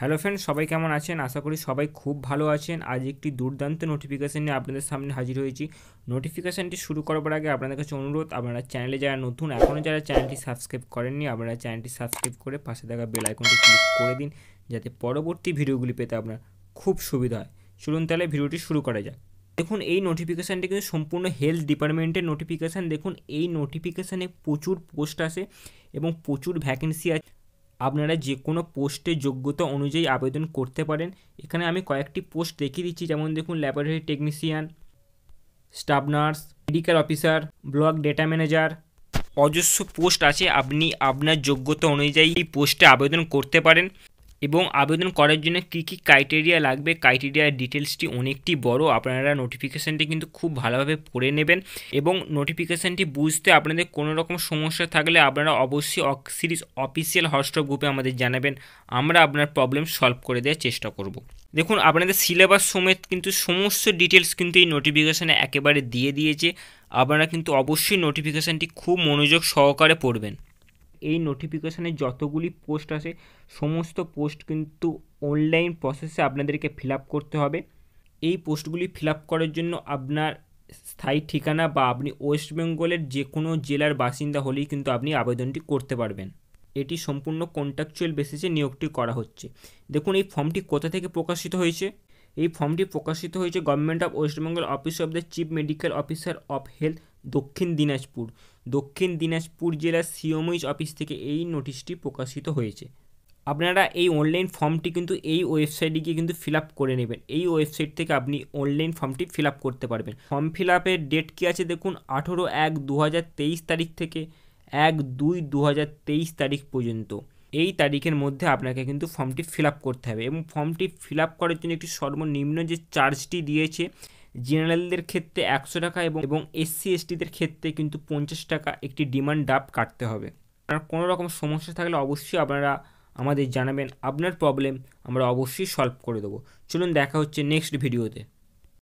hello friend সবাই কেমন আছেন আশা করি সবাই খুব ভালো আছেন আজ একটি দুর্দান্ত নোটিফিকেশান নিয়ে আপনাদের সামনে হাজির হয়েছি নোটিফিকেশানটি শুরু করবার আগে আপনাদের কাছে অনুরোধ আপনারা চ্যানেলে যারা নতুন এখনও যারা চ্যানেলটি সাবস্ক্রাইব করেননি আপনারা চ্যানেলটি সাবস্ক্রাইব করে পাশে থাকা বেল আইকনটি ক্লিক করে দিন যাতে পরবর্তী ভিডিওগুলি পেতে আপনার খুব সুবিধা হয় চলুন তাহলে ভিডিওটি শুরু করা যাক দেখুন এই নোটিফিকেশানটি কিন্তু সম্পূর্ণ হেলথ ডিপার্টমেন্টের নোটিফিকেশান দেখুন এই নোটিফিকেশানে প্রচুর পোস্ট আসে এবং প্রচুর ভ্যাকেন্সি আছে আপনারা যে কোনো পোস্টে যোগ্যতা অনুযায়ী আবেদন করতে পারেন এখানে আমি কয়েকটি পোস্ট দেখিয়ে দিচ্ছি যেমন দেখুন laboratory technician staff nurse medical officer block data manager অজস্র পোস্ট আছে আপনি আপনার যোগ্যতা অনুযায়ী এই পোস্টে আবেদন করতে পারেন এবং আবেদন করার জন্য কী কী ক্রাইটেরিয়া লাগবে ক্রাইটেরিয়ার ডিটেলসটি অনেকটি বড় আপনারা নোটিফিকেশানটি কিন্তু খুব ভালোভাবে পড়ে নেবেন এবং নোটিফিকেশানটি বুঝতে আপনাদের কোনো রকম সমস্যা থাকলে আপনারা অবশ্যই সিরিজ অফিসিয়াল হোয়াটসঅ্যাপ গ্রুপে আমাদের জানাবেন আমরা আপনার প্রবলেম সলভ করে দেওয়ার চেষ্টা করব দেখুন আপনাদের সিলেবাস সমেত কিন্তু সমস্ত ডিটেলস কিন্তু এই নোটিফিকেশানে একেবারে দিয়ে দিয়েছে আপনারা কিন্তু অবশ্যই নোটিফিকেশানটি খুব মনোযোগ সহকারে পড়বেন এই নোটিফিকেশানে যতগুলি পোস্ট আছে সমস্ত পোস্ট কিন্তু অনলাইন প্রসেসে আপনাদেরকে ফিল করতে হবে এই পোস্টগুলি ফিল করার জন্য আপনার স্থায়ী ঠিকানা বা আপনি ওয়েস্ট বেঙ্গলের যে কোনো জেলার বাসিন্দা হলেই কিন্তু আপনি আবেদনটি করতে পারবেন এটি সম্পূর্ণ কন্ট্রাকচুয়াল বেসিসে নিয়োগটি করা হচ্ছে দেখুন এই ফর্মটি কোথা থেকে প্রকাশিত হয়েছে এই ফর্মটি প্রকাশিত হয়েছে government of West Bengal office of the chief medical officer of health Dakshin Dinajpur দক্ষিণ দিনাজপুর জেলার সিওমইজ অফিস থেকে এই নোটিশটি প্রকাশিত হয়েছে আপনারা এই অনলাইন ফর্মটি কিন্তু এই ওয়েবসাইটে গিয়ে কিন্তু ফিল করে নেবেন এই ওয়েবসাইট থেকে আপনি অনলাইন ফর্মটি ফিল করতে পারবেন ফর্ম ফিল আপের ডেট কী আছে দেখুন আঠেরো এক দু তারিখ থেকে এক দুই দু তারিখ পর্যন্ত এই তারিখের মধ্যে আপনাকে কিন্তু ফর্মটি ফিল করতে হবে এবং ফর্মটি ফিল করার জন্য একটি সর্বনিম্ন যে চার্জটি দিয়েছে জেনারেলদের ক্ষেত্রে একশো টাকা এবং এবং এসসি এসটিদের ক্ষেত্রে কিন্তু পঞ্চাশ টাকা একটি ডিমান্ড ড্রাফট কাটতে হবে আপনার কোনো রকম সমস্যা থাকলে অবশ্যই আপনারা আমাদের জানাবেন আপনার প্রবলেম আমরা অবশ্যই সলভ করে দেবো চলুন দেখা হচ্ছে নেক্সট ভিডিওতে